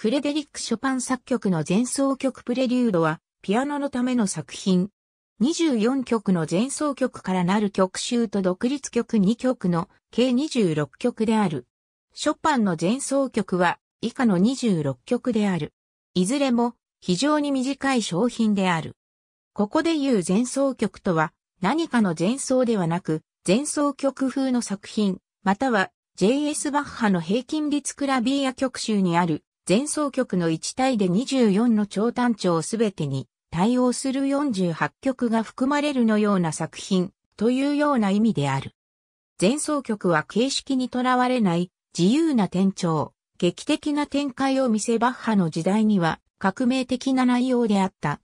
フレデリック・ショパン作曲の前奏曲プレリュードは、ピアノのための作品。24曲の前奏曲からなる曲集と独立曲2曲の計26曲である。ショパンの前奏曲は以下の26曲である。いずれも非常に短い商品である。ここで言う前奏曲とは何かの前奏ではなく前奏曲風の作品、または J.S. バッハの平均率クラビーア曲集にある前奏曲の1体で24の長短調すべてに対応する48曲が含まれるのような作品というような意味である。前奏曲は形式にとらわれない自由な転調、劇的な展開を見せバッハの時代には革命的な内容であった。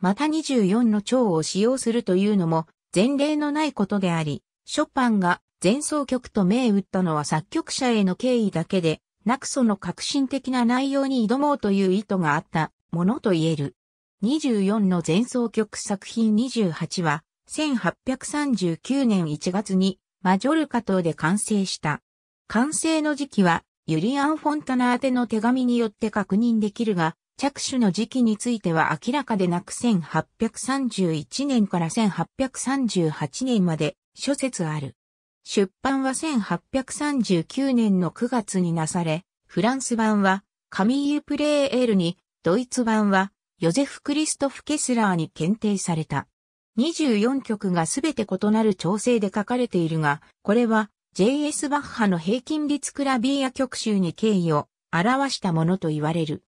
また24の蝶を使用するというのも前例のないことであり、ショパンが前奏曲と銘打ったのは作曲者への敬意だけで、なくその革新的な内容に挑もうという意図があったものと言える。24の前奏曲作品28は、1839年1月にマジョルカ島で完成した。完成の時期は、ユリアン・フォンタナー宛の手紙によって確認できるが、着手の時期については明らかでなく1831年から1838年まで諸説ある。出版は1839年の9月になされ、フランス版はカミーユ・プレーエールに、ドイツ版はヨゼフ・クリストフ・ケスラーに検定された。24曲がすべて異なる調整で書かれているが、これは J.S. バッハの平均律クラビーや曲集に敬意を表したものと言われる。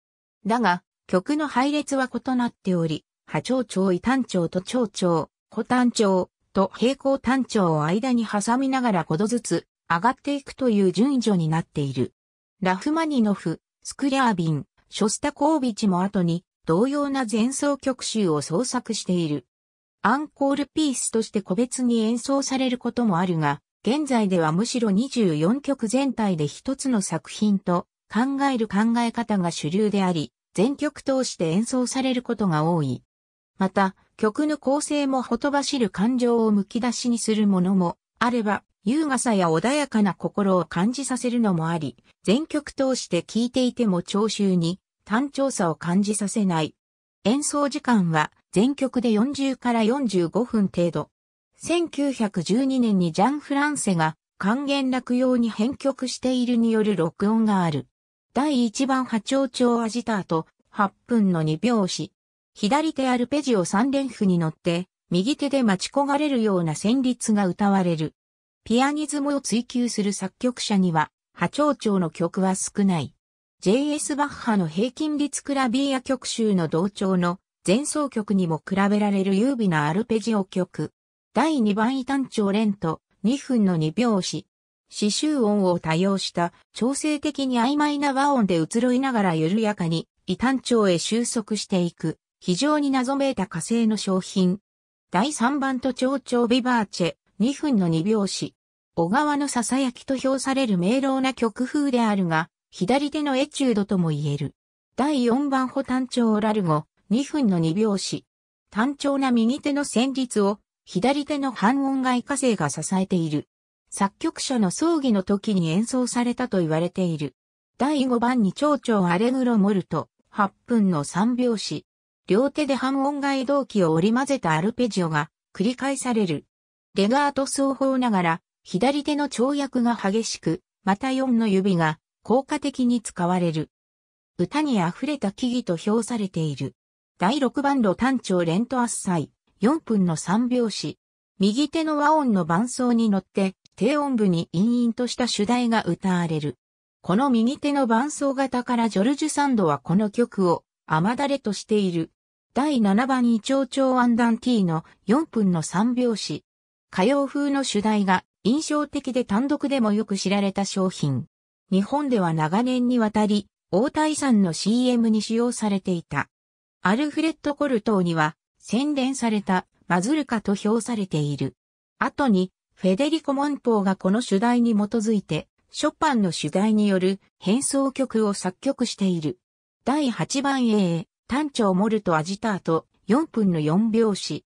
だが、曲の配列は異なっており、波長長異単調と長調、古単調、と平行単調を間に挟みながら5度ずつ上がっていくという順序になっている。ラフマニノフ、スクリャービン、ショスタコービチも後に同様な前奏曲集を創作している。アンコールピースとして個別に演奏されることもあるが、現在ではむしろ24曲全体で一つの作品と考える考え方が主流であり、全曲通して演奏されることが多い。また、曲の構成もほとばしる感情をむき出しにするものもあれば、優雅さや穏やかな心を感じさせるのもあり、全曲通して聴いていても聴衆に単調さを感じさせない。演奏時間は全曲で40から45分程度。1912年にジャン・フランセが還元落用に編曲しているによる録音がある。第1番波長調アジターと8分の2拍子、左手アルペジオ三連符に乗って、右手で待ち焦がれるような旋律が歌われる。ピアニズムを追求する作曲者には、波長長の曲は少ない。J.S. バッハの平均律クラビーア曲集の同調の前奏曲にも比べられる優美なアルペジオ曲。第2番異端調連と2分の2拍子。刺繍音を多用した調整的に曖昧な和音で移ろいながら緩やかに異端調へ収束していく。非常に謎めいた火星の商品。第3番と蝶々ビバーチェ、2分の2拍子。小川の囁きと評される明朗な曲風であるが、左手のエチュードとも言える。第4番補単調ラルゴ、2分の2拍子。単調な右手の旋律を、左手の半音外火星が支えている。作曲者の葬儀の時に演奏されたと言われている。第5番に蝶々アレグロモルト、8分の3拍子。両手で半音外同期を織り混ぜたアルペジオが繰り返される。レガート奏法ながら、左手の跳躍が激しく、また4の指が効果的に使われる。歌に溢れた木々と評されている。第6番路単調レントアッサイ、4分の3拍子。右手の和音の伴奏に乗って、低音部に陰々とした主題が歌われる。この右手の伴奏型からジョルジュ・サンドはこの曲を、雨だれとしている。第7番に、チョアンダンティーの4分の3拍子。歌謡風の主題が印象的で単独でもよく知られた商品。日本では長年にわたり、大谷さんの CM に使用されていた。アルフレッド・コルトーには、洗練されたマズルカと評されている。後に、フェデリコ・モンポーがこの主題に基づいて、ショパンの主題による変奏曲を作曲している。第8番 A、単調モルトアジタート、4分の4拍子。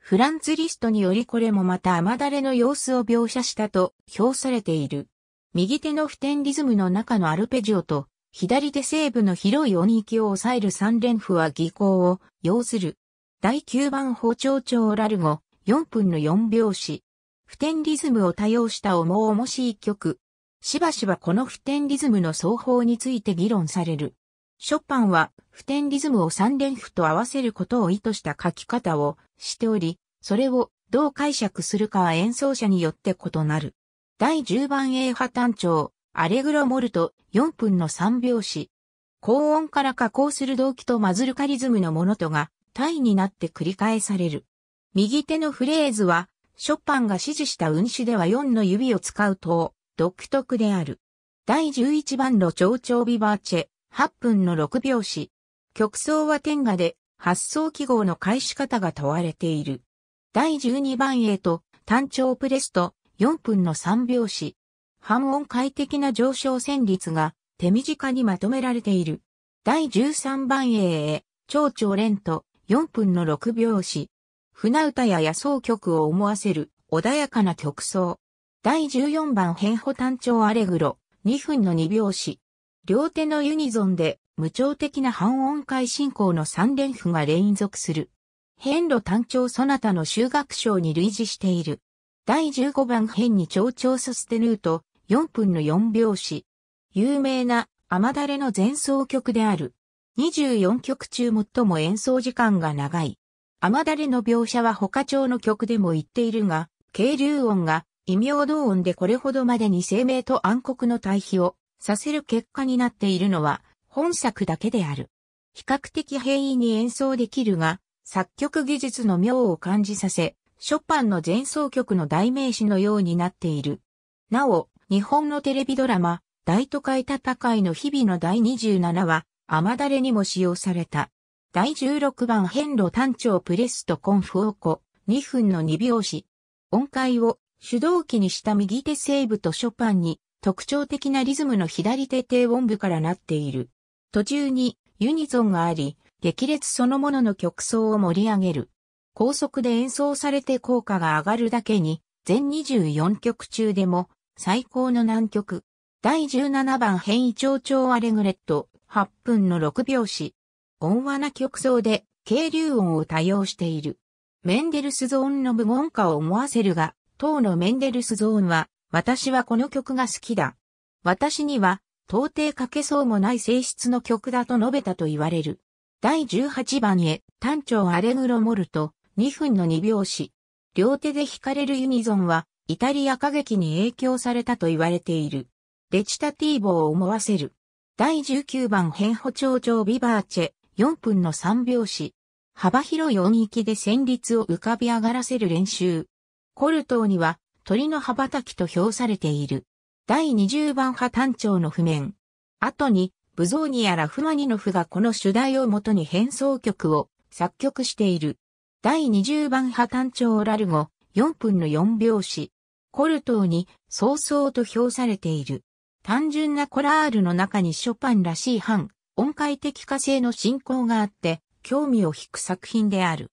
フランツリストによりこれもまた雨だれの様子を描写したと評されている。右手の普天リズムの中のアルペジオと、左手西部の広い音域を抑える三連符は技巧を要する。第9番包丁調ラルゴ、4分の4拍子。普天リズムを多用した重々しい曲。しばしばこの普天リズムの奏法について議論される。ショパンは、普天リズムを三連符と合わせることを意図した書き方をしており、それをどう解釈するかは演奏者によって異なる。第10番 A 波単調、アレグロモルト4分の3拍子。高音から加工する動機とマズルカリズムのものとが単位になって繰り返される。右手のフレーズは、ショパンが指示した運指では4の指を使うと、独特である。第11番の長調ビバーチェ、8分の6拍子。曲奏は天下で発想記号の返し方が問われている。第12番 A と単調プレスト4分の3拍子。半音快適な上昇旋律が手短にまとめられている。第13番 A へ、蝶々連と4分の6拍子。船歌や野草曲を思わせる穏やかな曲奏。第14番変歩単調アレグロ2分の2拍子。両手のユニゾンで無調的な半音階進行の三連符が連続する。変路単調そなたの修学章に類似している。第15番変に調調ソステヌート、4分の4拍子。有名な雨だれの前奏曲である。24曲中最も演奏時間が長い。雨だれの描写は他調の曲でも言っているが、軽流音が異名同音でこれほどまでに生命と暗黒の対比をさせる結果になっているのは本作だけである。比較的平易に演奏できるが、作曲技術の妙を感じさせ、ショパンの前奏曲の代名詞のようになっている。なお、日本のテレビドラマ、大都会戦いの日々の第27話、雨だれにも使用された。第16番遍路単調プレスとコンフオーコ、2分の2拍子。音階を主導機にした右手セーブとショパンに特徴的なリズムの左手低音部からなっている。途中にユニゾンがあり、激烈そのものの曲奏を盛り上げる。高速で演奏されて効果が上がるだけに、全24曲中でも最高の難曲。第17番変異超調アレグレット、8分の6拍子。音和な曲奏で、軽流音を多用している。メンデルスゾーンの無言化を思わせるが、当のメンデルスゾーンは、私はこの曲が好きだ。私には、到底かけそうもない性質の曲だと述べたと言われる。第18番へ、単調アレグロモルト、2分の2拍子。両手で弾かれるユニゾンは、イタリア歌劇に影響されたと言われている。デチタティーボを思わせる。第19番変歩長調ビバーチェ、4分の3拍子。幅広い音域で旋律を浮かび上がらせる練習。コルトーには、鳥の羽ばたきと評されている。第20番派単調の譜面。後に、ブゾーニやラフマニノフがこの主題をもとに変奏曲を作曲している。第20番派単調ラルゴ、4分の4拍子。コルトーに、早々と評されている。単純なコラールの中にショパンらしい反、音階的化性の進行があって、興味を引く作品である。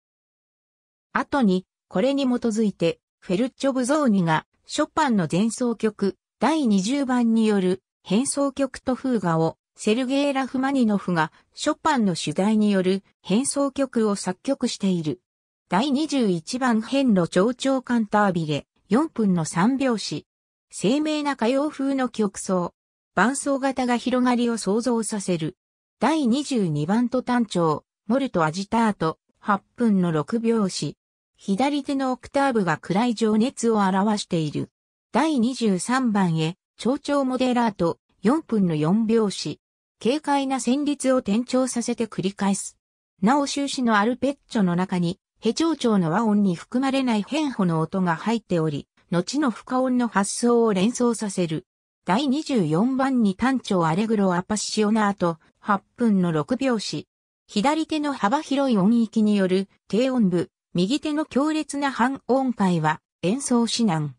後に、これに基づいて、フェルチョ・ブゾーニが、ショパンの前奏曲、第20番による変奏曲と風画を、セルゲイ・ラフマニノフが、ショパンの主題による変奏曲を作曲している。第21番変路長調カンタービレ、4分の3拍子。生命な歌謡風の曲奏。伴奏型が広がりを想像させる。第22番と単調、モルト・アジタート、8分の6拍子。左手のオクターブは暗い情熱を表している。第23番へ、蝶々モデラート、4分の4拍子。軽快な旋律を転調させて繰り返す。なお終始のアルペッチョの中に、ヘ長調の和音に含まれない変歩の音が入っており、後の不可音の発想を連想させる。第24番に単調アレグロアパッシオナート、8分の6拍子。左手の幅広い音域による低音部、右手の強烈な半音階は演奏指南。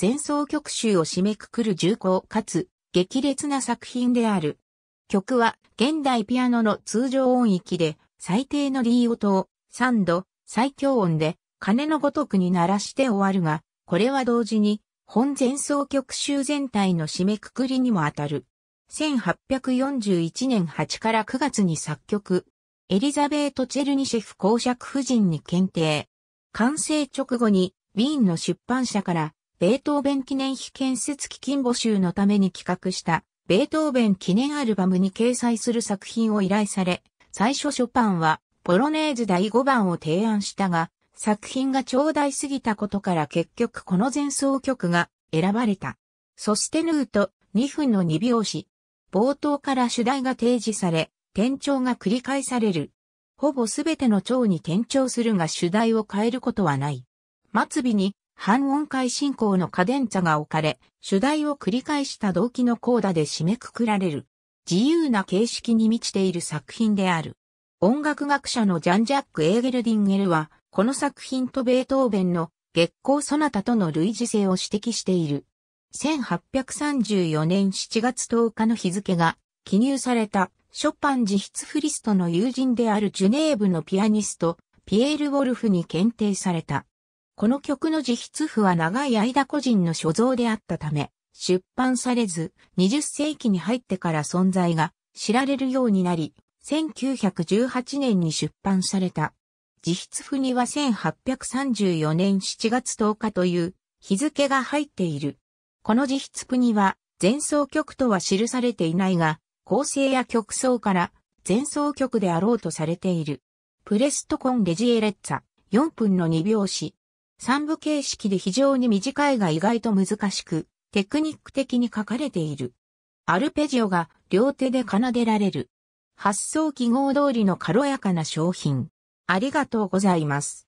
前奏曲集を締めくくる重厚かつ激烈な作品である。曲は現代ピアノの通常音域で最低の D 音を3度最強音で鐘のごとくに鳴らして終わるが、これは同時に本前奏曲集全体の締めくくりにもあたる。1841年8から9月に作曲、エリザベート・チェルニシェフ公爵夫人に検定。完成直後に、ウィーンの出版社から、ベートーベン記念碑建設基金募集のために企画した、ベートーベン記念アルバムに掲載する作品を依頼され、最初ショパンは、ポロネーズ第5番を提案したが、作品が頂戴すぎたことから結局この前奏曲が選ばれた。そしてヌート2分の2拍子。冒頭から主題が提示され、転調が繰り返される。ほぼすべての蝶に転調するが主題を変えることはない。末尾に半音階進行のカデンツァが置かれ、主題を繰り返した動機のコーダで締めくくられる。自由な形式に満ちている作品である。音楽学者のジャン・ジャック・エーゲルディンゲルは、この作品とベートーベンの月光ソナタとの類似性を指摘している。1834年7月10日の日付が記入されたショパン自筆フリストの友人であるジュネーブのピアニスト、ピエール・ウォルフに検定された。この曲の自筆譜は長い間個人の所蔵であったため、出版されず、20世紀に入ってから存在が知られるようになり、1918年に出版された。自筆譜には1834年7月10日という日付が入っている。この自筆譜には前奏曲とは記されていないが、構成や曲奏から前奏曲であろうとされている。プレストコンレジエレッツァ、4分の2拍子。三部形式で非常に短いが意外と難しく、テクニック的に書かれている。アルペジオが両手で奏でられる。発想記号通りの軽やかな商品。ありがとうございます。